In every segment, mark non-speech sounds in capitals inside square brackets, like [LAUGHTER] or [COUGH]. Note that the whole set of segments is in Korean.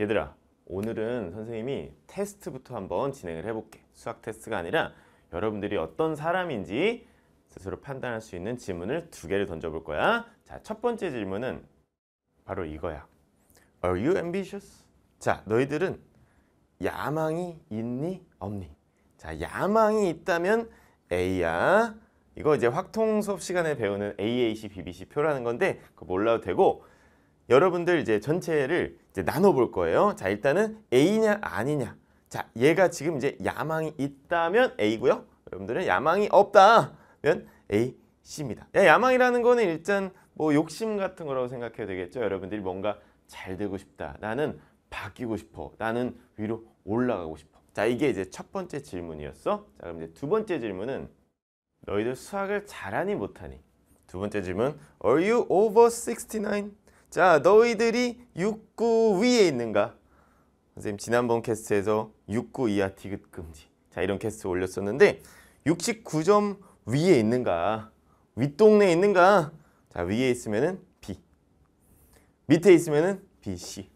얘들아 오늘은 선생님이 테스트부터 한번 진행을 해볼게 수학 테스트가 아니라 여러분들이 어떤 사람인지 스스로 판단할 수 있는 질문을 두 개를 던져볼 거야 자첫 번째 질문은 바로 이거야 Are you ambitious? 자 너희들은 야망이 있니? 없니? 자 야망이 있다면 A야 이거 이제 확통 수업 시간에 배우는 AAC, BBC 표라는 건데 그거 몰라도 되고 여러분들 이제 전체를 이제 나눠볼 거예요. 자, 일단은 A냐 아니냐. 자, 얘가 지금 이제 야망이 있다면 A고요. 여러분들은 야망이 없다면 A, C입니다. 예, 야, 망이라는 거는 일단 뭐 욕심 같은 거라고 생각해야 되겠죠. 여러분들이 뭔가 잘 되고 싶다. 나는 바뀌고 싶어. 나는 위로 올라가고 싶어. 자, 이게 이제 첫 번째 질문이었어. 자, 그럼 이제 두 번째 질문은 너희들 수학을 잘하니 못하니? 두 번째 질문 Are you over 69? 자, 너희들이 육구 위에 있는가? 선생님 지난번 캐스트에서 육구 이하 디귿 금지. 자, 이런 캐스트 올렸었는데 69점 위에 있는가? 윗동네에 있는가? 자, 위에 있으면은 B. 밑에 있으면은 BC.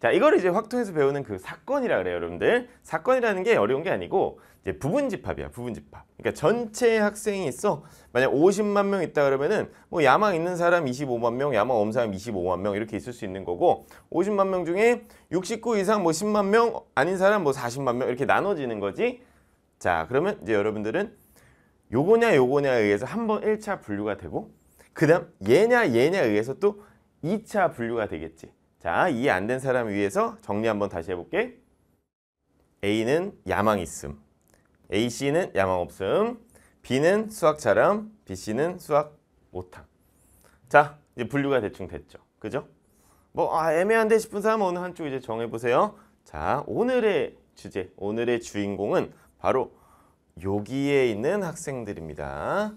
자, 이걸 이제 확통에서 배우는 그 사건이라 그래요, 여러분들. 사건이라는 게 어려운 게 아니고 이제 부분 집합이야, 부분 집합. 그러니까 전체 학생이 있어. 만약 50만 명 있다 그러면은 뭐 야망 있는 사람 25만 명, 야망 없는 사람 25만 명 이렇게 있을 수 있는 거고 50만 명 중에 69 이상 뭐 10만 명 아닌 사람 뭐 40만 명 이렇게 나눠지는 거지. 자, 그러면 이제 여러분들은 요거냐 요거냐에 의해서 한번 1차 분류가 되고 그다음 얘냐 얘냐에 의해서 또 2차 분류가 되겠지. 자, 이해 안 된 사람을 위해서 정리 한번 다시 해볼게. A는 야망 있음. A씨는 야망 없음. B는 수학 잘함. B씨는 수학 못함. 자, 이제 분류가 대충 됐죠. 그죠? 뭐 아, 애매한데 싶은 사람 어느 한쪽 이제 정해보세요. 자, 오늘의 주제, 오늘의 주인공은 바로 여기에 있는 학생들입니다.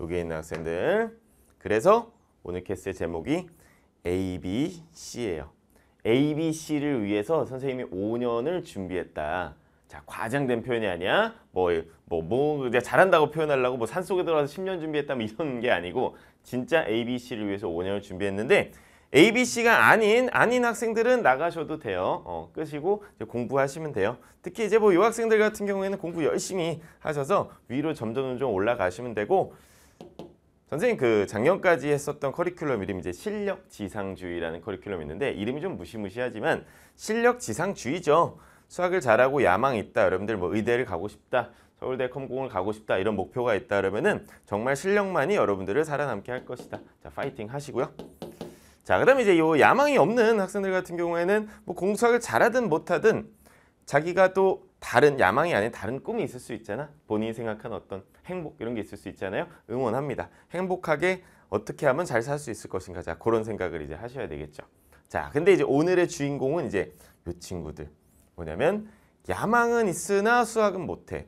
여기에 있는 학생들. 그래서 오늘 캐스의 트 제목이 A, B, C예요. A, B, C를 위해서 선생님이 5년을 준비했다. 자, 과장된 표현이 아니야. 뭐, 뭐, 뭐, 내가 잘한다고 표현하려고 뭐 산속에 들어가서 10년 준비했다 뭐 이런 게 아니고 진짜 A, B, C를 위해서 5년을 준비했는데 A, B, C가 아닌 아닌 학생들은 나가셔도 돼요. 어, 끝이고 공부하시면 돼요. 특히 이제 뭐 유학생들 같은 경우에는 공부 열심히 하셔서 위로 점점 점점 올라가시면 되고 선생님 그 작년까지 했었던 커리큘럼 이름이 이제 실력 지상주의라는 커리큘럼이 있는데 이름이 좀 무시무시하지만 실력 지상주의죠. 수학을 잘하고 야망 있다. 여러분들 뭐 의대를 가고 싶다. 서울대 컴공을 가고 싶다. 이런 목표가 있다. 그러면은 정말 실력만이 여러분들을 살아남게 할 것이다. 자, 파이팅 하시고요. 자, 그다음에 이제 이 야망이 없는 학생들 같은 경우에는 뭐 공수학을 잘하든 못하든 자기가 또 다른 야망이 아닌 다른 꿈이 있을 수 있잖아. 본인이 생각한 어떤 행복 이런 게 있을 수 있잖아요. 응원합니다. 행복하게 어떻게 하면 잘 살 수 있을 것인가. 자, 그런 생각을 이제 하셔야 되겠죠. 자, 근데 이제 오늘의 주인공은 이제 요 친구들. 뭐냐면 야망은 있으나 수학은 못해.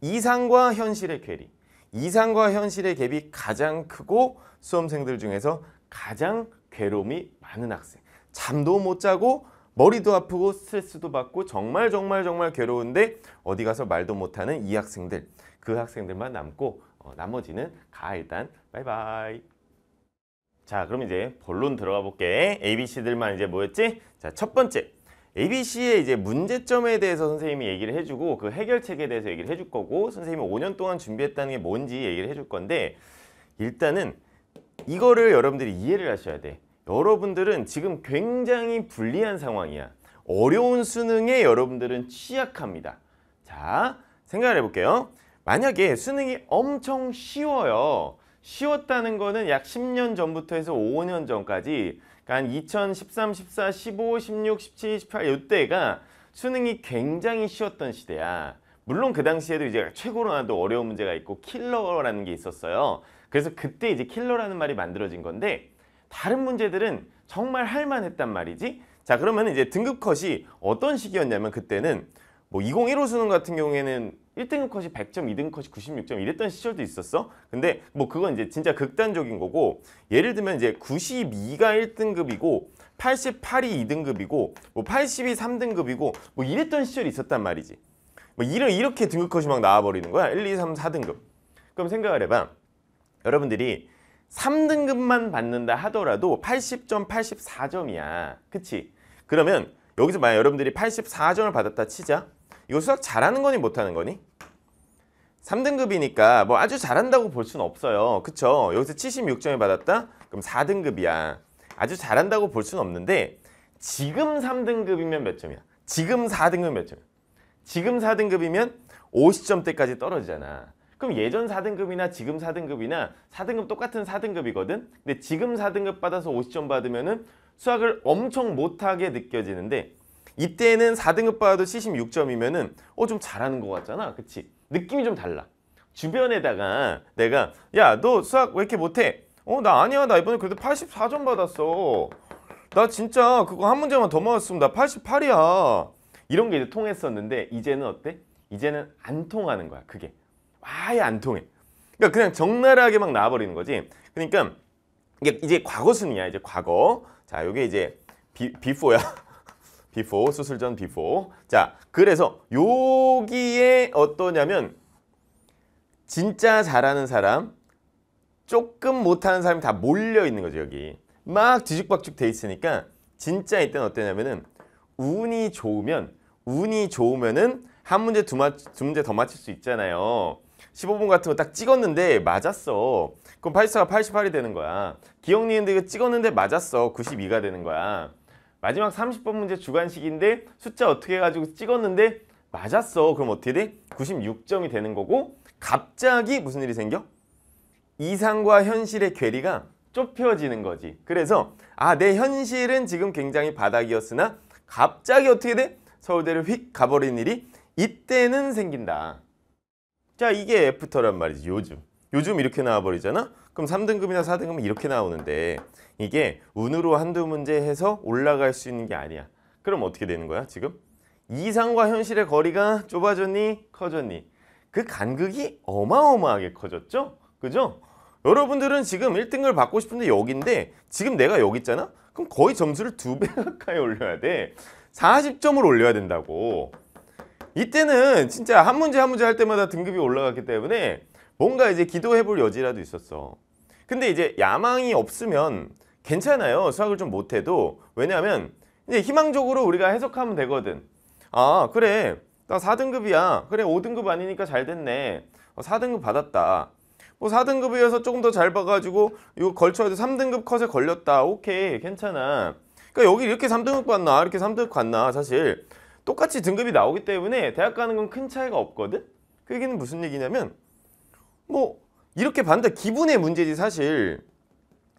이상과 현실의 괴리. 이상과 현실의 갭이 가장 크고 수험생들 중에서 가장 괴로움이 많은 학생. 잠도 못 자고 머리도 아프고 스트레스도 받고 정말 정말 정말 괴로운데 어디 가서 말도 못하는 이 학생들 그 학생들만 남고 어, 나머지는 가 일단 바이바이 자 그럼 이제 본론 들어가 볼게 ABC들만 이제 뭐였지? 자 첫 번째 ABC의 이제 문제점에 대해서 선생님이 얘기를 해주고 그 해결책에 대해서 얘기를 해줄 거고 선생님이 5년 동안 준비했다는 게 뭔지 얘기를 해줄 건데 일단은 이거를 여러분들이 이해를 하셔야 돼 여러분들은 지금 굉장히 불리한 상황이야. 어려운 수능에 여러분들은 취약합니다. 자, 생각을 해볼게요. 만약에 수능이 엄청 쉬워요. 쉬웠다는 거는 약 10년 전부터 해서 5년 전까지 그러니까 2013, 14, 15, 16, 17, 18 이때가 수능이 굉장히 쉬웠던 시대야. 물론 그 당시에도 이제 최고로 나도 어려운 문제가 있고 킬러라는 게 있었어요. 그래서 그때 이제 킬러라는 말이 만들어진 건데 다른 문제들은 정말 할만했단 말이지 자 그러면 이제 등급 컷이 어떤 식이었냐면 그때는 뭐 2015 수능 같은 경우에는 1등급 컷이 100점, 2등급 컷이 96점 이랬던 시절도 있었어. 근데 뭐 그건 이제 진짜 극단적인 거고 예를 들면 이제 92가 1등급이고 88이 2등급이고 뭐 80이 3등급이고 뭐 이랬던 시절이 있었단 말이지. 뭐 이런 이렇게 등급 컷이 막 나와 버리는 거야. 1, 2, 3, 4등급. 그럼 생각을 해 봐. 여러분들이 3등급만 받는다 하더라도 80점, 84점이야. 그치? 그러면 여기서 만약 여러분들이 84점을 받았다 치자. 이거 수학 잘하는 거니 못하는 거니? 3등급이니까 뭐 아주 잘한다고 볼 수는 없어요. 그쵸? 여기서 76점을 받았다? 그럼 4등급이야. 아주 잘한다고 볼 수는 없는데 지금 3등급이면 몇 점이야? 지금 4등급 이면몇 점이야? 지금 4등급이면 50점대까지 떨어지잖아. 그럼 예전 4등급이나 지금 4등급이나 4등급 똑같은 4등급이거든? 근데 지금 4등급 받아서 50점 받으면은 수학을 엄청 못하게 느껴지는데 이때는 4등급 받아도 76점이면은 어 좀 잘하는 것 같잖아 그치? 느낌이 좀 달라 주변에다가 내가 야 너 수학 왜 이렇게 못해? 어 나 아니야 나 이번에 그래도 84점 받았어 나 진짜 그거 한 문제만 더 맞았으면 나 88이야 이런 게 이제 통했었는데 이제는 어때? 이제는 안 통하는 거야 그게 아예 안 통해. 그러니까 그냥 적나라하게 막 나와버리는 거지. 그러니까 이게 이제 과거 순이야. 이제 과거. 자, 요게 이제 비, 포야 [LAUGHS] 비포, 수술 전 비포. 자, 그래서 여기에 어떠냐면 진짜 잘하는 사람, 조금 못하는 사람이 다 몰려 있는 거죠, 여기. 막 뒤죽박죽 돼 있으니까 진짜 이때는 어떠냐면은 운이 좋으면 운이 좋으면은 한 문제 두, 마, 두 문제 더 맞힐 수 있잖아요. 15분 같은 거 딱 찍었는데 맞았어. 그럼 84가 88이 되는 거야. 기억 니은데 이거 찍었는데 맞았어. 92가 되는 거야. 마지막 30번 문제 주관식인데 숫자 어떻게 해가지고 찍었는데 맞았어. 그럼 어떻게 돼? 96점이 되는 거고 갑자기 무슨 일이 생겨? 이상과 현실의 괴리가 좁혀지는 거지. 그래서 아 내 현실은 지금 굉장히 바닥이었으나 갑자기 어떻게 돼? 서울대를 휙 가버린 일이 이때는 생긴다. 자 이게 애프터란 말이지 요즘 요즘 이렇게 나와버리잖아 그럼 3등급이나 4등급은 이렇게 나오는데 이게 운으로 한두 문제 해서 올라갈 수 있는 게 아니야 그럼 어떻게 되는 거야 지금? 이상과 현실의 거리가 좁아졌니 커졌니 그 간극이 어마어마하게 커졌죠 그죠? 여러분들은 지금 1등급을 받고 싶은데 여기인데 지금 내가 여기 있잖아 그럼 거의 점수를 두 배 [LAUGHS] 가까이 올려야 돼 40점을 올려야 된다고 이때는 진짜 한 문제 한 문제 할 때마다 등급이 올라갔기 때문에 뭔가 이제 기도해 볼 여지라도 있었어. 근데 이제 야망이 없으면 괜찮아요. 수학을 좀 못해도. 왜냐하면 이제 희망적으로 우리가 해석하면 되거든. 아 그래 나 4등급이야. 그래 5등급 아니니까 잘 됐네. 4등급 어, 받았다. 뭐 4등급이어서 조금 더 잘 봐가지고 이거 걸쳐야 돼. 3등급 컷에 걸렸다. 오케이 괜찮아. 그러니까 여기 이렇게 3등급 갔나 이렇게 3등급 갔나 사실 똑같이 등급이 나오기 때문에 대학 가는 건 큰 차이가 없거든? 그 얘기는 무슨 얘기냐면 뭐 이렇게 받는다 기분의 문제지 사실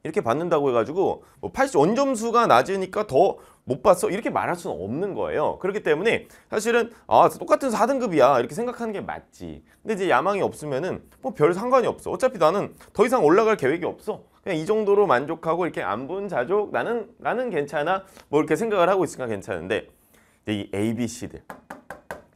이렇게 받는다고 해가지고 뭐 80, 원점수가 낮으니까 더 못 봤어 이렇게 말할 수는 없는 거예요 그렇기 때문에 사실은 아 똑같은 4등급이야 이렇게 생각하는 게 맞지 근데 이제 야망이 없으면은 뭐 별 상관이 없어 어차피 나는 더 이상 올라갈 계획이 없어 그냥 이 정도로 만족하고 이렇게 안 본 자족 나는 나는 괜찮아 뭐 이렇게 생각을 하고 있으니까 괜찮은데 근데 이 ABC들,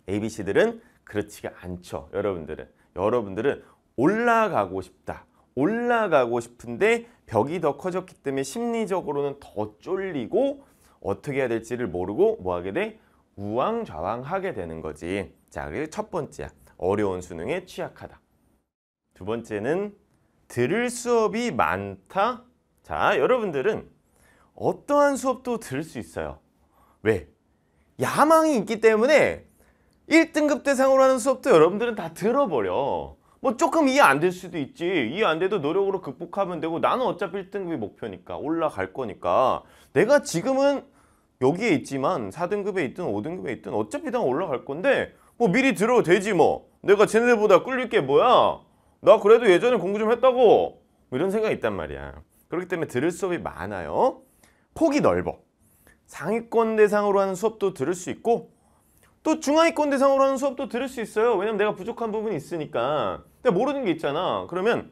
ABC들은 그렇지가 않죠. 여러분들은. 여러분들은 올라가고 싶다. 올라가고 싶은데 벽이 더 커졌기 때문에 심리적으로는 더 쫄리고 어떻게 해야 될지를 모르고 뭐하게 돼? 우왕좌왕하게 되는 거지. 자, 그래서 첫 번째야. 어려운 수능에 취약하다. 두 번째는 들을 수업이 많다. 자, 여러분들은 어떠한 수업도 들을 수 있어요. 왜? 야망이 있기 때문에 1등급 대상으로 하는 수업도 여러분들은 다 들어버려. 뭐 조금 이해 안 될 수도 있지. 이해 안 돼도 노력으로 극복하면 되고 나는 어차피 1등급이 목표니까 올라갈 거니까 내가 지금은 여기에 있지만 4등급에 있든 5등급에 있든 어차피 다 올라갈 건데 뭐 미리 들어도 되지 뭐. 내가 쟤네들보다 끌릴게 뭐야. 나 그래도 예전에 공부 좀 했다고. 뭐 이런 생각이 있단 말이야. 그렇기 때문에 들을 수업이 많아요. 폭이 넓어. 상위권 대상으로 하는 수업도 들을 수 있고 또 중하위권 대상으로 하는 수업도 들을 수 있어요. 왜냐면 내가 부족한 부분이 있으니까 내가 모르는 게 있잖아. 그러면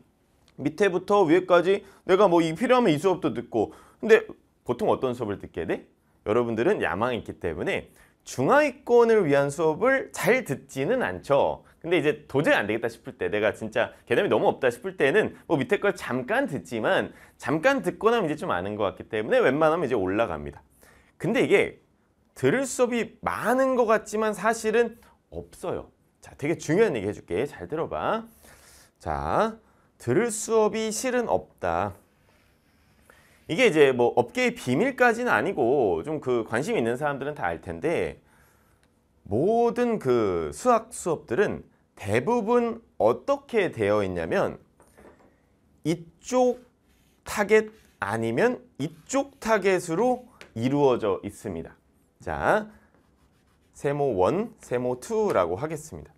밑에부터 위에까지 내가 뭐 이 필요하면 이 수업도 듣고 근데 보통 어떤 수업을 듣게 돼? 여러분들은 야망이 있기 때문에 중하위권을 위한 수업을 잘 듣지는 않죠. 근데 이제 도저히 안 되겠다 싶을 때 내가 진짜 개념이 너무 없다 싶을 때는 뭐 밑에 걸 잠깐 듣지만 잠깐 듣고 나면 이제 좀 아는 것 같기 때문에 웬만하면 이제 올라갑니다. 근데 이게 들을 수업이 많은 것 같지만 사실은 없어요. 자, 되게 중요한 얘기 해줄게. 잘 들어봐. 자, 들을 수업이 실은 없다. 이게 이제 뭐 업계의 비밀까지는 아니고 좀 그 관심 있는 사람들은 다 알 텐데 모든 그 수학 수업들은 대부분 어떻게 되어 있냐면 이쪽 타겟 아니면 이쪽 타겟으로 이루어져 있습니다. 자, 세모 1, 세모 2라고 하겠습니다.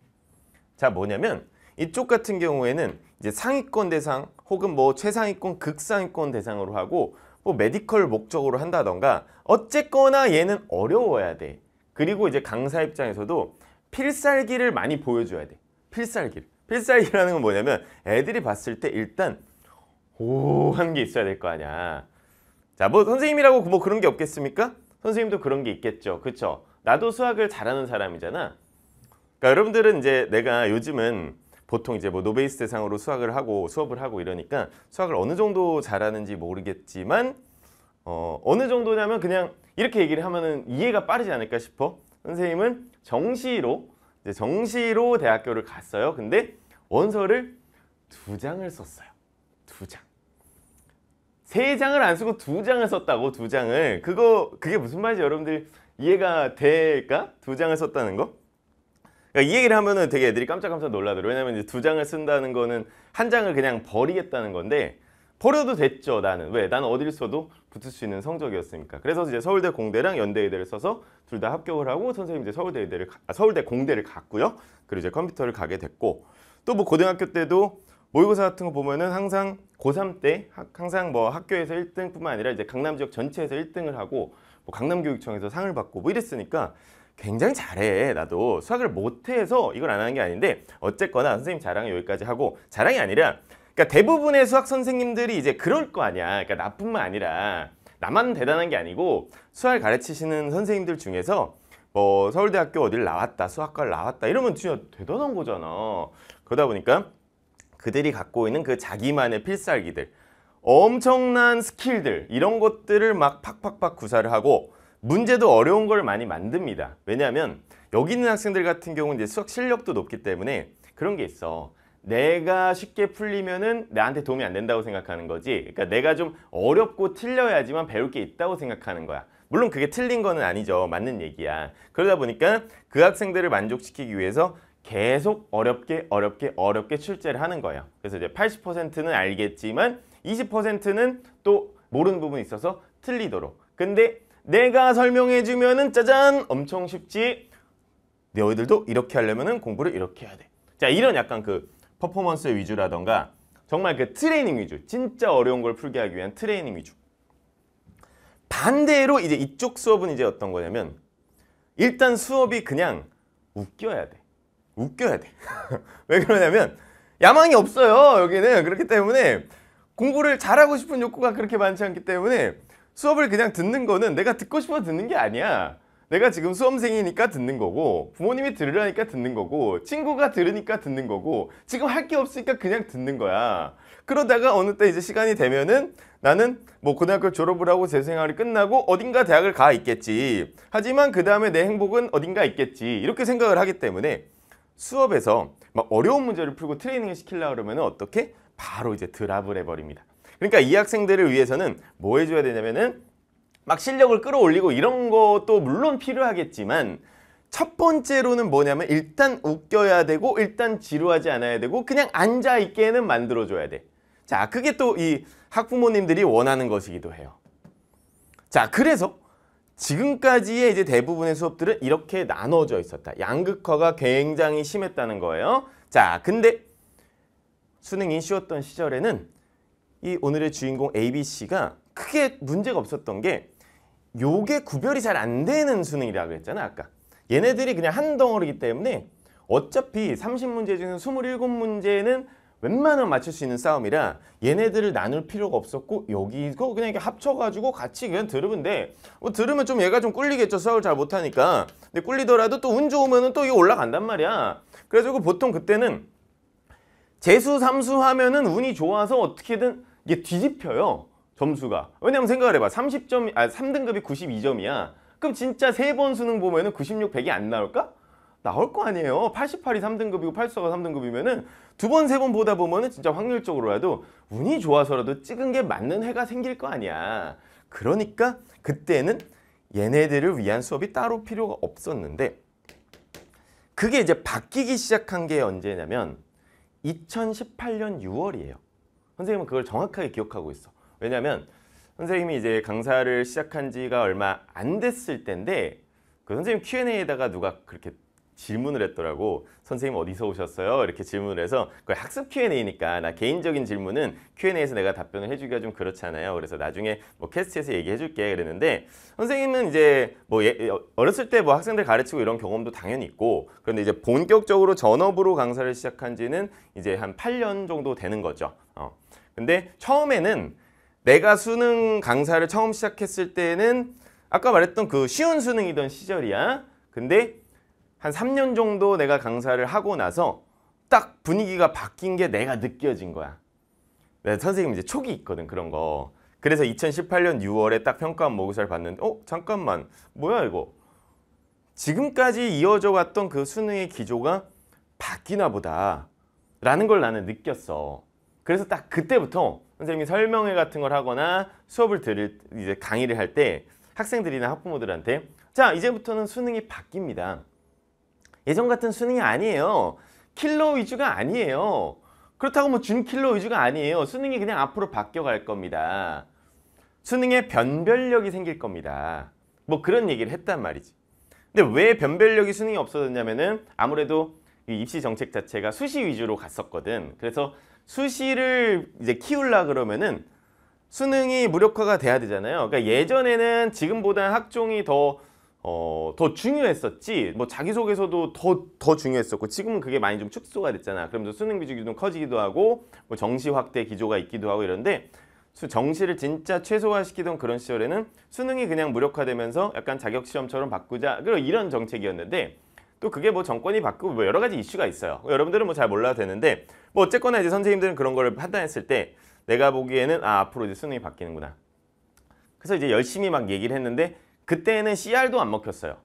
자, 뭐냐면 이쪽 같은 경우에는 이제 상위권 대상 혹은 뭐 최상위권, 극상위권 대상으로 하고 뭐 메디컬 목적으로 한다던가 어쨌거나 얘는 어려워야 돼. 그리고 이제 강사 입장에서도 필살기를 많이 보여줘야 돼. 필살기를. 필살기라는 건 뭐냐면 애들이 봤을 때 일단 오 하는 게 있어야 될 거 아니야. 자, 뭐 선생님이라고 뭐 그런 게 없겠습니까? 선생님도 그런 게 있겠죠. 그쵸? 나도 수학을 잘하는 사람이잖아. 그러니까 여러분들은 이제 내가 요즘은 보통 이제 뭐 노베이스 대상으로 수학을 하고 수업을 하고 이러니까 수학을 어느 정도 잘하는지 모르겠지만 어, 어느 정도냐면 그냥 이렇게 얘기를 하면은 이해가 빠르지 않을까 싶어. 선생님은 정시로 이제 정시로 대학교를 갔어요. 근데 원서를 두 장을 썼어요. 두 장. 세 장을 안 쓰고 두 장을 썼다고 두 장을 그거 그게 무슨 말이지 여러분들 이해가 될까? 두 장을 썼다는 거? 그러니까 이 얘기를 하면은 되게 애들이 깜짝깜짝 놀라더라 왜냐면 이제 두 장을 쓴다는 거는 한 장을 그냥 버리겠다는 건데 버려도 됐죠 나는 왜? 나는 어딜 써도 붙을 수 있는 성적이었으니까 그래서 이제 서울대 공대랑 연대 의대를 써서 둘 다 합격을 하고 선생님 이제 서울대 의대를 아, 서울대 공대를 갔고요 그리고 이제 컴퓨터를 가게 됐고 또 뭐 고등학교 때도 모의고사 같은 거 보면은 항상 고3 때 항상 뭐 학교에서 1등뿐만 아니라 이제 강남 지역 전체에서 1등을 하고 뭐 강남교육청에서 상을 받고 뭐 이랬으니까 굉장히 잘해 나도 수학을 못해서 이걸 안 하는 게 아닌데 어쨌거나 선생님 자랑은 여기까지 하고 자랑이 아니라 그러니까 대부분의 수학 선생님들이 이제 그럴 거 아니야 그러니까 나뿐만 아니라 나만 대단한 게 아니고 수학을 가르치시는 선생님들 중에서 뭐 서울대학교 어딜 나왔다 수학과를 나왔다 이러면 진짜 대단한 거잖아 그러다 보니까 그들이 갖고 있는 그 자기만의 필살기들 엄청난 스킬들 이런 것들을 막 팍팍팍 구사를 하고 문제도 어려운 걸 많이 만듭니다 왜냐하면 여기 있는 학생들 같은 경우는 이제 수학 실력도 높기 때문에 그런 게 있어 내가 쉽게 풀리면은 나한테 도움이 안 된다고 생각하는 거지 그러니까 내가 좀 어렵고 틀려야지만 배울 게 있다고 생각하는 거야 물론 그게 틀린 거는 아니죠 맞는 얘기야 그러다 보니까 그 학생들을 만족시키기 위해서 계속 어렵게 어렵게 어렵게 출제를 하는 거예요. 그래서 이제 80%는 알겠지만 20%는 또 모르는 부분이 있어서 틀리도록. 근데 내가 설명해 주면은 짜잔 엄청 쉽지. 너희들도 이렇게 하려면은 공부를 이렇게 해야 돼. 자 이런 약간 그 퍼포먼스 위주라던가 정말 그 트레이닝 위주 진짜 어려운 걸 풀게 하기 위한 트레이닝 위주 반대로 이제 이쪽 수업은 이제 어떤 거냐면 일단 수업이 그냥 웃겨야 돼 웃겨야 돼. [LAUGHS] 왜 그러냐면 야망이 없어요. 여기는 그렇기 때문에 공부를 잘하고 싶은 욕구가 그렇게 많지 않기 때문에 수업을 그냥 듣는 거는 내가 듣고 싶어 듣는 게 아니야. 내가 지금 수험생이니까 듣는 거고 부모님이 들으라니까 듣는 거고 친구가 들으니까 듣는 거고 지금 할 게 없으니까 그냥 듣는 거야 그러다가 어느 때 이제 시간이 되면은 나는 뭐 고등학교 졸업을 하고 제 생활이 끝나고 어딘가 대학을 가 있겠지 하지만 그 다음에 내 행복은 어딘가 있겠지 이렇게 생각을 하기 때문에 수업에서 막 어려운 문제를 풀고 트레이닝을 시키려 그러면 어떻게? 바로 이제 드랍을 해버립니다. 그러니까 이 학생들을 위해서는 뭐 해줘야 되냐면은 막 실력을 끌어올리고 이런 것도 물론 필요하겠지만 첫 번째로는 뭐냐면 일단 웃겨야 되고 일단 지루하지 않아야 되고 그냥 앉아있게는 만들어줘야 돼. 자, 그게 또 이 학부모님들이 원하는 것이기도 해요. 자, 그래서 지금까지의 이제 대부분의 수업들은 이렇게 나눠져 있었다. 양극화가 굉장히 심했다는 거예요. 자, 근데 수능이 쉬웠던 시절에는 이 오늘의 주인공 ABC가 크게 문제가 없었던 게 요게 구별이 잘 안 되는 수능이라고 그랬잖아 아까. 얘네들이 그냥 한 덩어리기 때문에 어차피 30문제 중에 27문제는 웬만하면 맞출 수 있는 싸움이라 얘네들을 나눌 필요가 없었고 여기 이거 그냥 이렇게 합쳐가지고 같이 그냥 들으면돼뭐 들으면 좀 얘가 좀 꿀리겠죠 싸울 잘 못하니까 근데 꿀리더라도 또 운 좋으면은 또 이게 올라간단 말이야 그래서 그 보통 그때는 재수 삼수 하면은 운이 좋아서 어떻게든 이게 뒤집혀요 점수가 왜냐면 생각을 해봐 30점 아 3등급이 92점이야 그럼 진짜 세 번 수능 보면은 96, 100이 안 나올까? 나올 거 아니에요 88이 3등급이고 84가 3등급이면은 두 번, 세 번 보다 보면은 진짜 확률적으로라도 운이 좋아서라도 찍은 게 맞는 해가 생길 거 아니야. 그러니까 그때는 얘네들을 위한 수업이 따로 필요가 없었는데 그게 이제 바뀌기 시작한 게 언제냐면 2018년 6월이에요. 선생님은 그걸 정확하게 기억하고 있어. 왜냐면 선생님이 이제 강사를 시작한 지가 얼마 안 됐을 때인데 그 선생님 Q&A에다가 누가 그렇게 질문을 했더라고 선생님 어디서 오셨어요? 이렇게 질문을 해서 그 학습 Q&A니까 나 개인적인 질문은 Q&A에서 내가 답변을 해주기가 좀 그렇잖아요 그래서 나중에 뭐 캐스트에서 얘기해줄게 그랬는데 선생님은 이제 뭐 예, 어, 어렸을 때 뭐 학생들 가르치고 이런 경험도 당연히 있고 그런데 이제 본격적으로 전업으로 강사를 시작한 지는 이제 한 8년 정도 되는 거죠 어. 근데 처음에는 내가 수능 강사를 처음 시작했을 때는 아까 말했던 그 쉬운 수능이던 시절이야 근데 한 3년 정도 내가 강사를 하고 나서 딱 분위기가 바뀐 게 내가 느껴진 거야. 네, 선생님 이제 촉이 있거든 그런 거. 그래서 2018년 6월에 딱평가한모의사를 봤는데 어? 잠깐만 뭐야 이거 지금까지 이어져 왔던 그 수능의 기조가 바뀌나 보다 라는 걸 나는 느꼈어 그래서 딱 그때부터 선생님이 설명회 같은 걸 하거나 수업을 들을 이제 강의를 할 때 학생들이나 학부모들한테 자 이제부터는 수능이 바뀝니다 예전 같은 수능이 아니에요. 킬러 위주가 아니에요. 그렇다고 뭐 준킬러 위주가 아니에요. 수능이 그냥 앞으로 바뀌어갈 겁니다. 수능에 변별력이 생길 겁니다. 뭐 그런 얘기를 했단 말이지. 근데 왜 변별력이 수능이 없어졌냐면은 아무래도 입시 정책 자체가 수시 위주로 갔었거든. 그래서 수시를 이제 키우려 그러면은 수능이 무력화가 돼야 되잖아요. 그러니까 예전에는 지금보다 학종이 더 어, 더 중요했었지 뭐 자기소개서도 더, 더 중요했었고 지금은 그게 많이 좀 축소가 됐잖아 그러면서 수능 비중이 좀 커지기도 하고 뭐 정시 확대 기조가 있기도 하고 이런데 정시를 진짜 최소화시키던 그런 시절에는 수능이 그냥 무력화되면서 약간 자격시험처럼 바꾸자 그런 이런 정책이었는데 또 그게 뭐 정권이 바꾸고뭐 여러 가지 이슈가 있어요 여러분들은 뭐 잘 몰라도 되는데 뭐 어쨌거나 이제 선생님들은 그런 걸 판단했을 때 내가 보기에는 아 앞으로 이제 수능이 바뀌는구나 그래서 이제 열심히 막 얘기를 했는데 그때는 CR도 안 먹혔어요.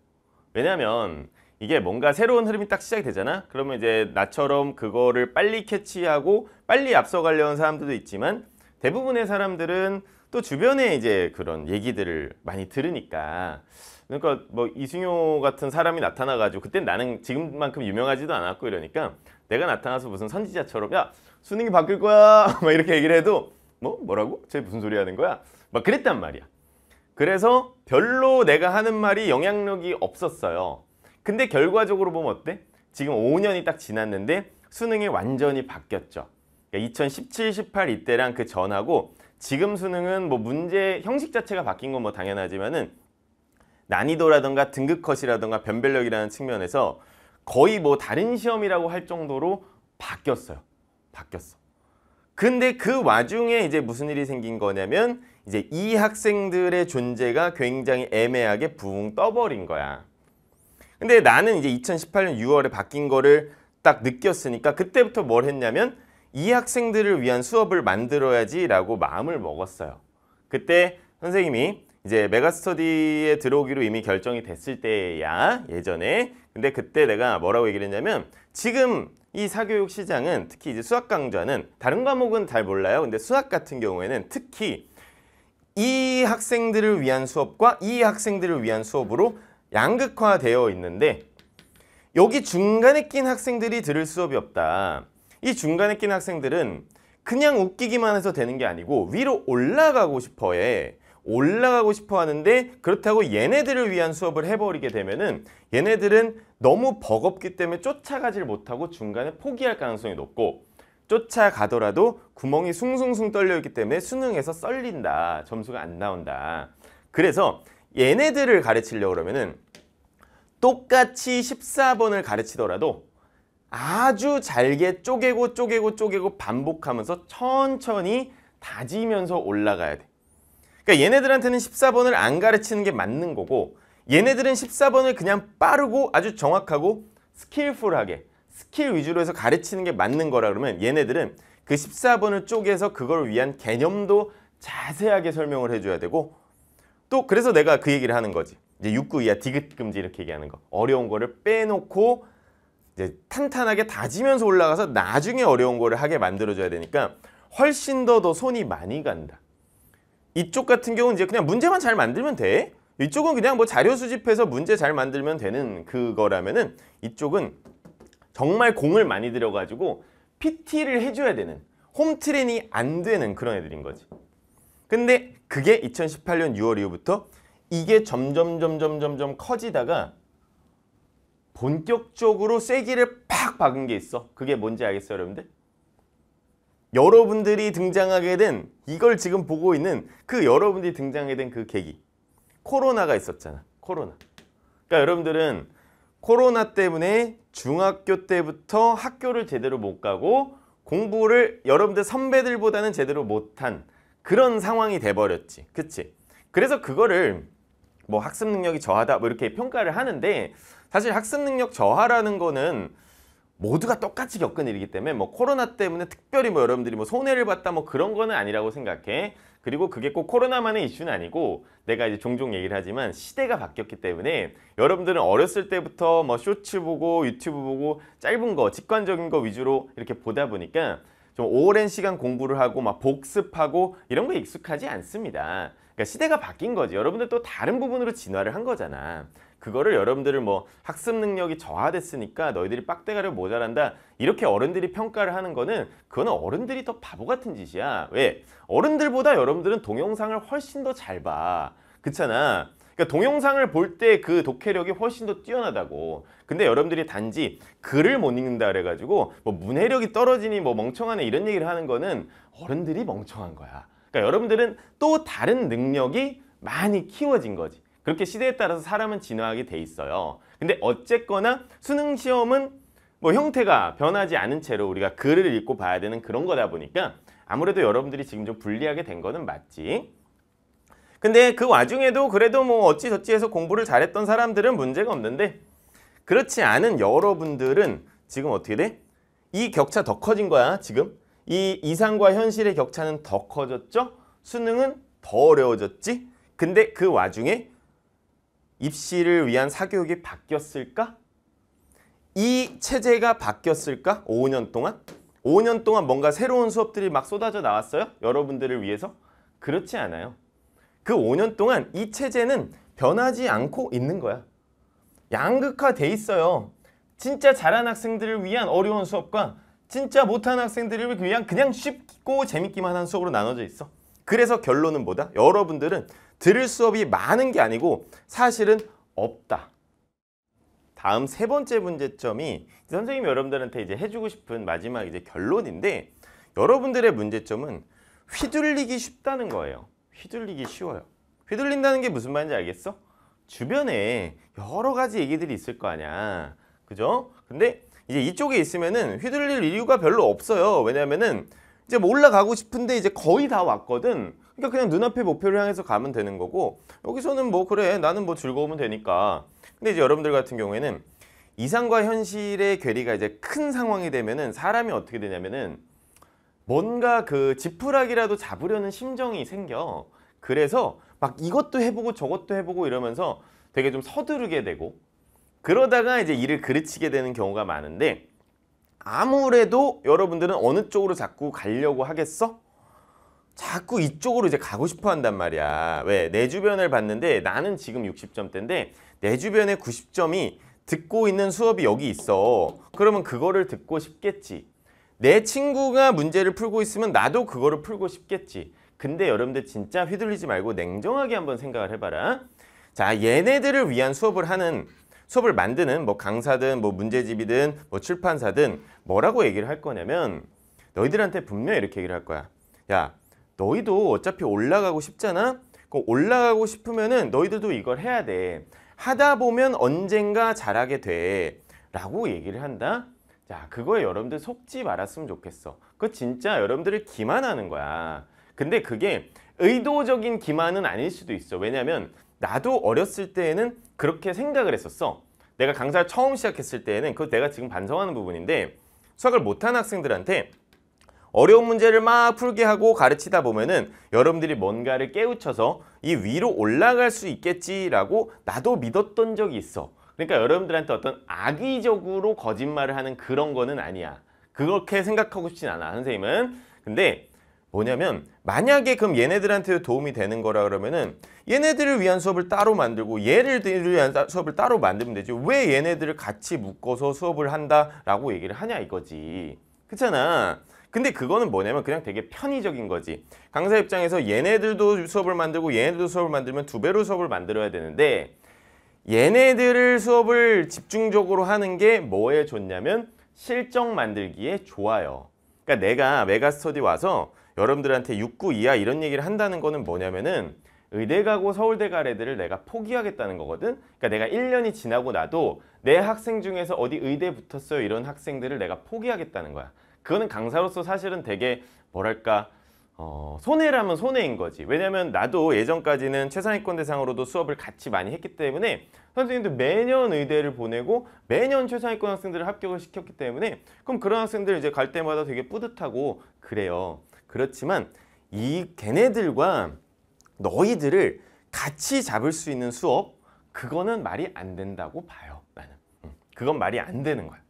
왜냐면 하 이게 뭔가 새로운 흐름이 딱 시작이 되잖아. 그러면 이제 나처럼 그거를 빨리 캐치하고 빨리 앞서가려는 사람들도 있지만 대부분의 사람들은 또 주변에 이제 그런 얘기들을 많이 들으니까 그러니까 뭐 이승효 같은 사람이 나타나가지고 그땐 나는 지금만큼 유명하지도 않았고 이러니까 내가 나타나서 무슨 선지자처럼 야 수능이 바뀔 거야 [LAUGHS] 막 이렇게 얘기를 해도 뭐 뭐라고? 쟤 무슨 소리 하는 거야? 막 그랬단 말이야. 그래서 별로 내가 하는 말이 영향력이 없었어요. 근데 결과적으로 보면 어때? 지금 5년이 딱 지났는데 수능이 완전히 바뀌었죠. 그러니까 2017, 18 이때랑 그 전하고 지금 수능은 뭐 문제 형식 자체가 바뀐 건 뭐 당연하지만은 난이도라든가 등급 컷이라든가 변별력이라는 측면에서 거의 뭐 다른 시험이라고 할 정도로 바뀌었어요. 바뀌었어. 근데 그 와중에 이제 무슨 일이 생긴 거냐면 이제 이 학생들의 존재가 굉장히 애매하게 붕 떠버린 거야. 근데 나는 이제 2018년 6월에 바뀐 거를 딱 느꼈으니까 그때부터 뭘 했냐면 이 학생들을 위한 수업을 만들어야지 라고 마음을 먹었어요. 그때 선생님이 이제 메가스터디에 들어오기로 이미 결정이 됐을 때야 예전에 근데 그때 내가 뭐라고 얘기를 했냐면 지금 이 사교육 시장은 특히 이제 수학 강좌는 다른 과목은 잘 몰라요 근데 수학 같은 경우에는 특히 이 학생들을 위한 수업과 이 학생들을 위한 수업으로 양극화되어 있는데 여기 중간에 낀 학생들이 들을 수업이 없다. 이 중간에 낀 학생들은 그냥 웃기기만 해서 되는 게 아니고 위로 올라가고 싶어해. 올라가고 싶어 하는데 그렇다고 얘네들을 위한 수업을 해버리게 되면은 얘네들은 너무 버겁기 때문에 쫓아가지를 못하고 중간에 포기할 가능성이 높고 쫓아가더라도 구멍이 숭숭숭 떨려 있기 때문에 수능에서 썰린다. 점수가 안 나온다. 그래서 얘네들을 가르치려고 그러면은 똑같이 14번을 가르치더라도 아주 잘게 쪼개고 쪼개고 쪼개고 반복하면서 천천히 다지면서 올라가야 돼. 그러니까 얘네들한테는 14번을 안 가르치는 게 맞는 거고 얘네들은 14번을 그냥 빠르고 아주 정확하고 스킬풀하게 스킬 위주로 해서 가르치는 게 맞는 거라 그러면 얘네들은 그 14번을 쪼개서 그걸 위한 개념도 자세하게 설명을 해줘야 되고 또 그래서 내가 그 얘기를 하는 거지. 이제 6구 이하 디귿 금지 이렇게 얘기하는 거. 어려운 거를 빼놓고 이제 탄탄하게 다지면서 올라가서 나중에 어려운 거를 하게 만들어줘야 되니까 훨씬 더 더 손이 많이 간다. 이쪽 같은 경우는 이제 그냥 문제만 잘 만들면 돼. 이쪽은 그냥 뭐 자료 수집해서 문제 잘 만들면 되는 그거라면은 이쪽은 정말 공을 많이 들여가지고 PT를 해줘야 되는 홈트레이닝이안 되는 그런 애들인 거지. 근데 그게 2018년 6월 이후부터 이게 점점 점점 점점 커지다가 본격적으로 세기를팍 박은 게 있어. 그게 뭔지 알겠어요, 여러분들? 여러분들이 등장하게 된 이걸 지금 보고 있는 그 여러분들이 등장하게 된 그 계기. 코로나가 있었잖아. 코로나. 그러니까 여러분들은 코로나 때문에 중학교 때부터 학교를 제대로 못 가고 공부를 여러분들 선배들보다는 제대로 못 한 그런 상황이 돼버렸지 그치? 그래서 그거를 뭐 학습 능력이 저하다 뭐 이렇게 평가를 하는데 사실 학습 능력 저하라는 거는 모두가 똑같이 겪은 일이기 때문에 뭐 코로나 때문에 특별히 뭐 여러분들이 뭐 손해를 봤다 뭐 그런 거는 아니라고 생각해. 그리고 그게 꼭 코로나만의 이슈는 아니고 내가 이제 종종 얘기를 하지만 시대가 바뀌었기 때문에 여러분들은 어렸을 때부터 뭐 쇼츠 보고 유튜브 보고 짧은 거 직관적인 거 위주로 이렇게 보다 보니까 좀 오랜 시간 공부를 하고 막 복습하고 이런 거 익숙하지 않습니다. 그러니까 시대가 바뀐 거지. 여러분들 또 다른 부분으로 진화를 한 거잖아. 그거를 여러분들을 뭐 학습 능력이 저하됐으니까 너희들이 빡대가려 모자란다 이렇게 어른들이 평가를 하는 거는 그거는 어른들이 더 바보 같은 짓이야 왜? 어른들보다 여러분들은 동영상을 훨씬 더 잘 봐 그렇잖아 그러니까 동영상을 볼 때 그 독해력이 훨씬 더 뛰어나다고 근데 여러분들이 단지 글을 못 읽는다 그래가지고 뭐 문해력이 떨어지니 뭐 멍청하네 이런 얘기를 하는 거는 어른들이 멍청한 거야 그러니까 여러분들은 또 다른 능력이 많이 키워진 거지 그렇게 시대에 따라서 사람은 진화하게 돼 있어요. 근데 어쨌거나 수능 시험은 뭐 형태가 변하지 않은 채로 우리가 글을 읽고 봐야 되는 그런 거다 보니까 아무래도 여러분들이 지금 좀 불리하게 된 거는 맞지. 근데 그 와중에도 그래도 뭐 어찌저찌 해서 공부를 잘했던 사람들은 문제가 없는데 그렇지 않은 여러분들은 지금 어떻게 돼? 이 격차 더 커진 거야 지금 이 이상과 현실의 격차는 더 커졌죠 수능은 더 어려워졌지 근데 그 와중에 입시를 위한 사교육이 바뀌었을까? 이 체제가 바뀌었을까? 5년 동안? 5년 동안 뭔가 새로운 수업들이 막 쏟아져 나왔어요? 여러분들을 위해서? 그렇지 않아요. 그 5년 동안 이 체제는 변하지 않고 있는 거야. 양극화돼 있어요. 진짜 잘한 학생들을 위한 어려운 수업과 진짜 못한 학생들을 위한 그냥 쉽고 재밌기만 한 수업으로 나눠져 있어. 그래서 결론은 뭐다? 여러분들은 들을 수업이 많은 게 아니고 사실은 없다. 다음 세 번째 문제점이 선생님 여러분들한테 이제 해주고 싶은 마지막 이제 결론인데 여러분들의 문제점은 휘둘리기 쉽다는 거예요. 휘둘리기 쉬워요. 휘둘린다는 게 무슨 말인지 알겠어? 주변에 여러 가지 얘기들이 있을 거 아니야. 그죠? 근데 이제 이쪽에 있으면은 휘둘릴 이유가 별로 없어요. 왜냐면은 이제 뭐 올라가고 싶은데 이제 거의 다 왔거든. 그러니까 그냥 눈앞의 목표를 향해서 가면 되는 거고 여기서는 뭐 그래 나는 뭐 즐거우면 되니까 근데 이제 여러분들 같은 경우에는 이상과 현실의 괴리가 이제 큰 상황이 되면은 사람이 어떻게 되냐면은 뭔가 그 지푸라기라도 잡으려는 심정이 생겨 그래서 막 이것도 해보고 저것도 해보고 이러면서 되게 좀 서두르게 되고 그러다가 이제 일을 그르치게 되는 경우가 많은데 아무래도 여러분들은 어느 쪽으로 자꾸 가려고 하겠어? 자꾸 이쪽으로 이제 가고 싶어 한단 말이야. 왜? 내 주변을 봤는데 나는 지금 60점대인데 내 주변에 90점이 듣고 있는 수업이 여기 있어. 그러면 그거를 듣고 싶겠지. 내 친구가 문제를 풀고 있으면 나도 그거를 풀고 싶겠지. 근데 여러분들 진짜 휘둘리지 말고 냉정하게 한번 생각을 해봐라. 자, 얘네들을 위한 수업을 하는 수업을 만드는 뭐 강사든 뭐 문제집이든 뭐 출판사든 뭐라고 얘기를 할 거냐면 너희들한테 분명히 이렇게 얘기를 할 거야. 야, 너희도 어차피 올라가고 싶잖아? 올라가고 싶으면 너희들도 이걸 해야 돼. 하다 보면 언젠가 잘하게 돼. 라고 얘기를 한다. 자, 그거에 여러분들 속지 말았으면 좋겠어. 그거 진짜 여러분들을 기만하는 거야. 근데 그게 의도적인 기만은 아닐 수도 있어. 왜냐면 나도 어렸을 때에는 그렇게 생각을 했었어. 내가 강사를 처음 시작했을 때에는 그거 내가 지금 반성하는 부분인데 수학을 못하는 학생들한테 어려운 문제를 막 풀게 하고 가르치다 보면은 여러분들이 뭔가를 깨우쳐서 이 위로 올라갈 수 있겠지라고 나도 믿었던 적이 있어. 그러니까 여러분들한테 어떤 악의적으로 거짓말을 하는 그런 거는 아니야. 그렇게 생각하고 싶진 않아, 선생님은. 근데 뭐냐면 만약에 그럼 얘네들한테 도움이 되는 거라 그러면은 얘네들을 위한 수업을 따로 만들고 얘를들을 위한 수업을 따로 만들면 되지 왜 얘네들을 같이 묶어서 수업을 한다라고 얘기를 하냐 이거지 그렇잖아 근데 그거는 뭐냐면 그냥 되게 편의적인 거지 강사 입장에서 얘네들도 수업을 만들고 얘네들도 수업을 만들면 두 배로 수업을 만들어야 되는데 얘네들을 수업을 집중적으로 하는 게 뭐에 좋냐면 실적 만들기에 좋아요 그러니까 내가 메가스터디 와서 여러분들한테 6구 이하 이런 얘기를 한다는 거는 뭐냐면은 의대 가고 서울대 갈 애들을 내가 포기하겠다는 거거든 그러니까 내가 1년이 지나고 나도 내 학생 중에서 어디 의대 붙었어요 이런 학생들을 내가 포기하겠다는 거야 그거는 강사로서 사실은 되게 뭐랄까 어, 손해라면 손해인 거지 왜냐면 나도 예전까지는 최상위권 대상으로도 수업을 같이 많이 했기 때문에 선생님도 매년 의대를 보내고 매년 최상위권 학생들을 합격을 시켰기 때문에 그럼 그런 학생들 이제 갈 때마다 되게 뿌듯하고 그래요 그렇지만 이 걔네들과 너희들을 같이 잡을 수 있는 수업 그거는 말이 안 된다고 봐요 나는 그건 말이 안 되는 거야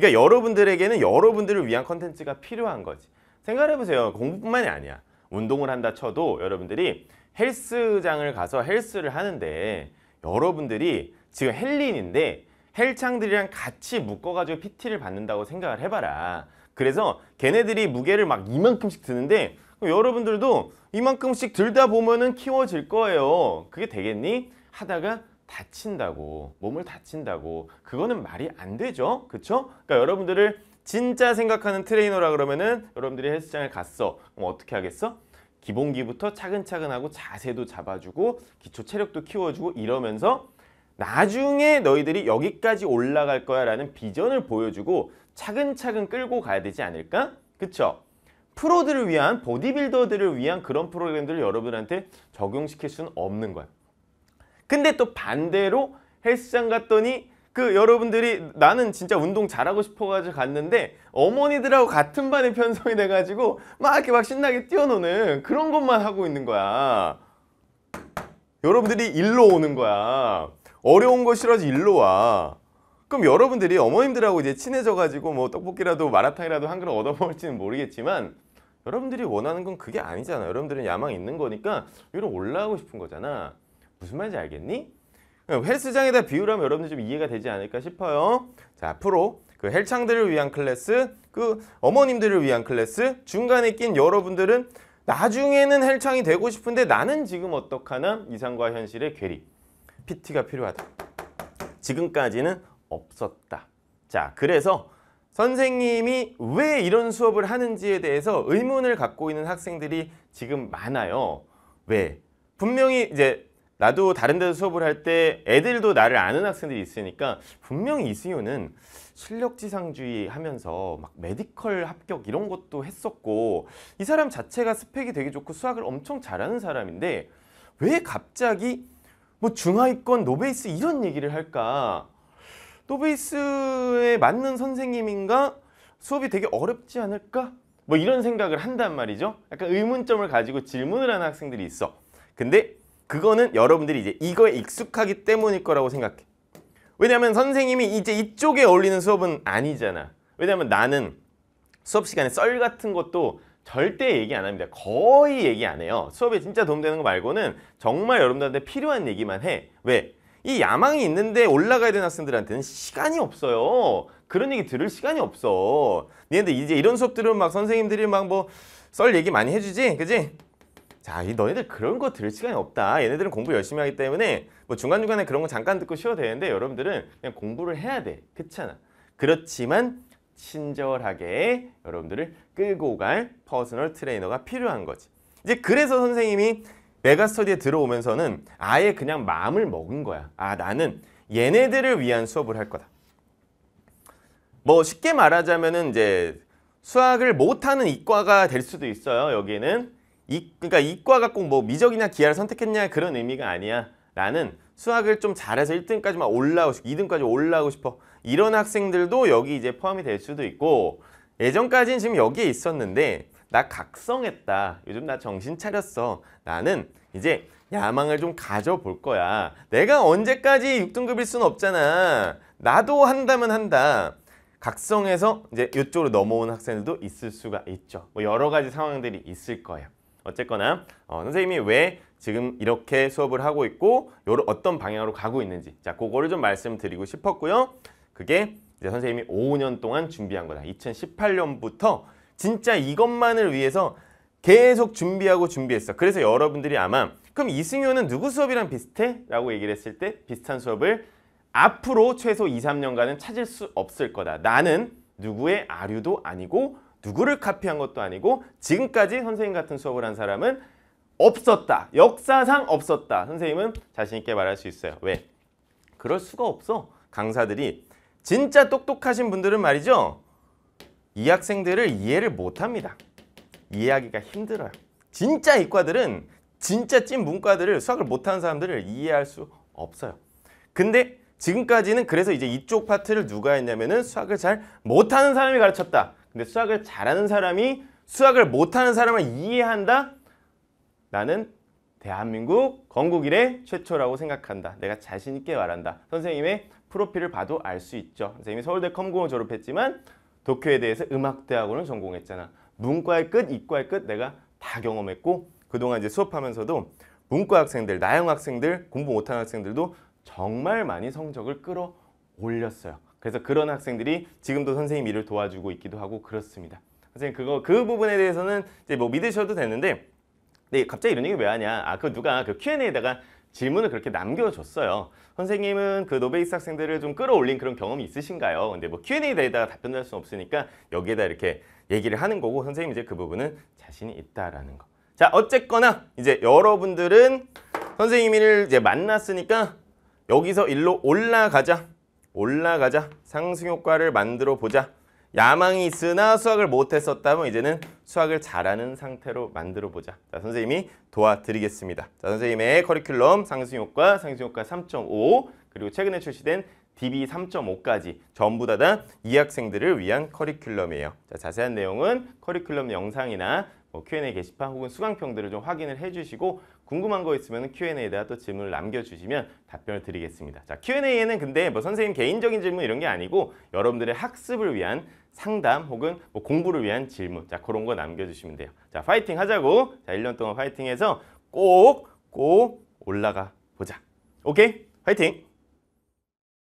그러니까 여러분들에게는 여러분들을 위한 컨텐츠가 필요한 거지 생각해보세요 공부뿐만이 아니야 운동을 한다 쳐도 여러분들이 헬스장을 가서 헬스를 하는데 여러분들이 지금 헬린인데 헬창들이랑 같이 묶어가지고 PT를 받는다고 생각을 해봐라 그래서 걔네들이 무게를 막 이만큼씩 드는데 여러분들도 이만큼씩 들다 보면은 키워질 거예요 그게 되겠니? 하다가 다친다고 몸을 다친다고 그거는 말이 안 되죠 그쵸? 그러니까 여러분들을 진짜 생각하는 트레이너라 그러면은 여러분들이 헬스장을 갔어 그럼 어떻게 하겠어? 기본기부터 차근차근 하고 자세도 잡아주고 기초 체력도 키워주고 이러면서 나중에 너희들이 여기까지 올라갈 거야 라는 비전을 보여주고 차근차근 끌고 가야 되지 않을까? 그쵸? 프로들을 위한 보디빌더들을 위한 그런 프로그램들을 여러분한테 적용시킬 수는 없는 거야 근데 또 반대로 헬스장 갔더니 그 여러분들이 나는 진짜 운동 잘하고 싶어가지고 갔는데 어머니들하고 같은 반에 편성이 돼가지고 막 이렇게 막 신나게 뛰어노는 그런 것만 하고 있는 거야. 여러분들이 일로 오는 거야. 어려운 거 싫어지 하 일로 와. 그럼 여러분들이 어머님들하고 이제 친해져가지고 뭐 떡볶이라도 마라탕이라도 한 그릇 얻어먹을지는 모르겠지만 여러분들이 원하는 건 그게 아니잖아. 여러분들은 야망 있는 거니까 위로 올라가고 싶은 거잖아. 무슨 말인지 알겠니? 예, 헬스장에다 비유라면 여러분들 좀 이해가 되지 않을까 싶어요. 자, 앞으로 그 헬창들을 위한 클래스, 그 어머님들을 위한 클래스, 중간에 낀 여러분들은 나중에는 헬창이 되고 싶은데 나는 지금 어떡하나? 이상과 현실의 괴리. PT가 필요하다. 지금까지는 없었다. 자, 그래서 선생님이 왜 이런 수업을 하는지에 대해서 의문을 갖고 있는 학생들이 지금 많아요. 왜? 분명히 이제 나도 다른 데서 수업을 할 때 애들도 나를 아는 학생들이 있으니까 분명히 이승윤은 실력지상주의 하면서 막 메디컬 합격 이런 것도 했었고 이 사람 자체가 스펙이 되게 좋고 수학을 엄청 잘하는 사람인데 왜 갑자기 뭐 중하위권 노베이스 이런 얘기를 할까 노베이스에 맞는 선생님인가 수업이 되게 어렵지 않을까 뭐 이런 생각을 한단 말이죠 약간 의문점을 가지고 질문을 하는 학생들이 있어 근데 그거는 여러분들이 이제 이거에 익숙하기 때문일 거라고 생각해. 왜냐하면 선생님이 이제 이쪽에 어울리는 수업은 아니잖아. 왜냐하면 나는 수업 시간에 썰 같은 것도 절대 얘기 안 합니다. 거의 얘기 안 해요. 수업에 진짜 도움되는 거 말고는 정말 여러분들한테 필요한 얘기만 해. 왜? 이 야망이 있는데 올라가야 되는 학생들한테는 시간이 없어요. 그런 얘기 들을 시간이 없어. 근데 이제 이런 수업들은 막 선생님들이 막 뭐 썰 얘기 많이 해주지? 그지? 자, 이 너희들 그런 거 들을 시간이 없다. 얘네들은 공부 열심히 하기 때문에 뭐 중간중간에 그런 거 잠깐 듣고 쉬어도 되는데 여러분들은 그냥 공부를 해야 돼. 그렇잖아. 그렇지만 친절하게 여러분들을 끌고 갈 퍼스널 트레이너가 필요한 거지. 이제 그래서 선생님이 메가스터디에 들어오면서는 아예 그냥 마음을 먹은 거야. 아, 나는 얘네들을 위한 수업을 할 거다. 뭐 쉽게 말하자면 이제 수학을 못하는 이과가 될 수도 있어요. 여기는 이, 그러니까 이과가 꼭 뭐 미적이나 기하를 선택했냐 그런 의미가 아니야. 나는 수학을 좀 잘해서 1등까지만 올라오고 싶어 2등까지 올라오고 싶어. 이런 학생들도 여기 이제 포함이 될 수도 있고 예전까지는 지금 여기에 있었는데 나 각성했다. 요즘 나 정신 차렸어. 나는 이제 야망을 좀 가져볼 거야. 내가 언제까지 6등급일 수는 없잖아. 나도 한다면 한다. 각성해서 이제 이쪽으로 넘어온 학생들도 있을 수가 있죠. 뭐 여러 가지 상황들이 있을 거예요. 어쨌거나 어, 선생님이 왜 지금 이렇게 수업을 하고 있고 요런 어떤 방향으로 가고 있는지 자 그거를 좀 말씀드리고 싶었고요. 그게 이제 선생님이 5년 동안 준비한 거다. 2018년부터 진짜 이것만을 위해서 계속 준비하고 준비했어. 그래서 여러분들이 아마 그럼 이승효는 누구 수업이랑 비슷해? 라고 얘기를 했을 때 비슷한 수업을 앞으로 최소 2, 3년간은 찾을 수 없을 거다. 나는 누구의 아류도 아니고 누구를 카피한 것도 아니고 지금까지 선생님 같은 수업을 한 사람은 없었다. 역사상 없었다. 선생님은 자신 있게 말할 수 있어요. 왜? 그럴 수가 없어. 강사들이 진짜 똑똑하신 분들은 말이죠. 이 학생들을 이해를 못합니다. 이해하기가 힘들어요. 진짜 이과들은 진짜 찐 문과들을 수학을 못하는 사람들을 이해할 수 없어요. 근데 지금까지는 그래서 이제 이쪽 파트를 누가 했냐면은 수학을 잘 못하는 사람이 가르쳤다. 근데 수학을 잘하는 사람이 수학을 못하는 사람을 이해한다? 나는 대한민국 건국 이래 최초라고 생각한다. 내가 자신 있게 말한다. 선생님의 프로필을 봐도 알 수 있죠. 선생님이 서울대 컴공을 졸업했지만 도쿄에 대해서 음악대학원을 전공했잖아. 문과의 끝, 이과의 끝 내가 다 경험했고 그동안 이제 수업하면서도 문과 학생들, 나영 학생들, 공부 못하는 학생들도 정말 많이 성적을 끌어올렸어요. 그래서 그런 학생들이 지금도 선생님 일을 도와주고 있기도 하고 그렇습니다. 선생님 그거 그 부분에 대해서는 이제 뭐 믿으셔도 되는데 네, 갑자기 이런 얘기 왜 하냐. 아, 그 누가 그 Q&A에다가 질문을 그렇게 남겨줬어요. 선생님은 그 노베이스 학생들을 좀 끌어올린 그런 경험이 있으신가요? 근데 뭐 Q&A에다가 답변할 수는 없으니까 여기에다 이렇게 얘기를 하는 거고 선생님 이제 그 부분은 자신이 있다라는 거. 자, 어쨌거나 이제 여러분들은 선생님을 이제 만났으니까 여기서 일로 올라가자. 올라가자. 상승효과를 만들어 보자. 야망이 있으나 수학을 못했었다면 이제는 수학을 잘하는 상태로 만들어 보자. 자, 선생님이 도와드리겠습니다. 자, 선생님의 커리큘럼 상승효과, 상승효과 3.5 그리고 최근에 출시된 DB 3.5까지 전부 다, 다이 학생들을 위한 커리큘럼이에요. 자, 자세한 내용은 커리큘럼 영상이나 뭐 Q&A 게시판 혹은 수강평들을 좀 확인을 해주시고 궁금한 거 있으면 Q&A에다 또 질문을 남겨주시면 답변을 드리겠습니다. 자, Q&A에는 근데 뭐 선생님 개인적인 질문 이런 게 아니고 여러분들의 학습을 위한 상담 혹은 뭐 공부를 위한 질문 자 그런 거 남겨주시면 돼요. 자 파이팅 하자고 자 1년 동안 파이팅해서 꼭 꼭 올라가 보자. 오케이? 파이팅!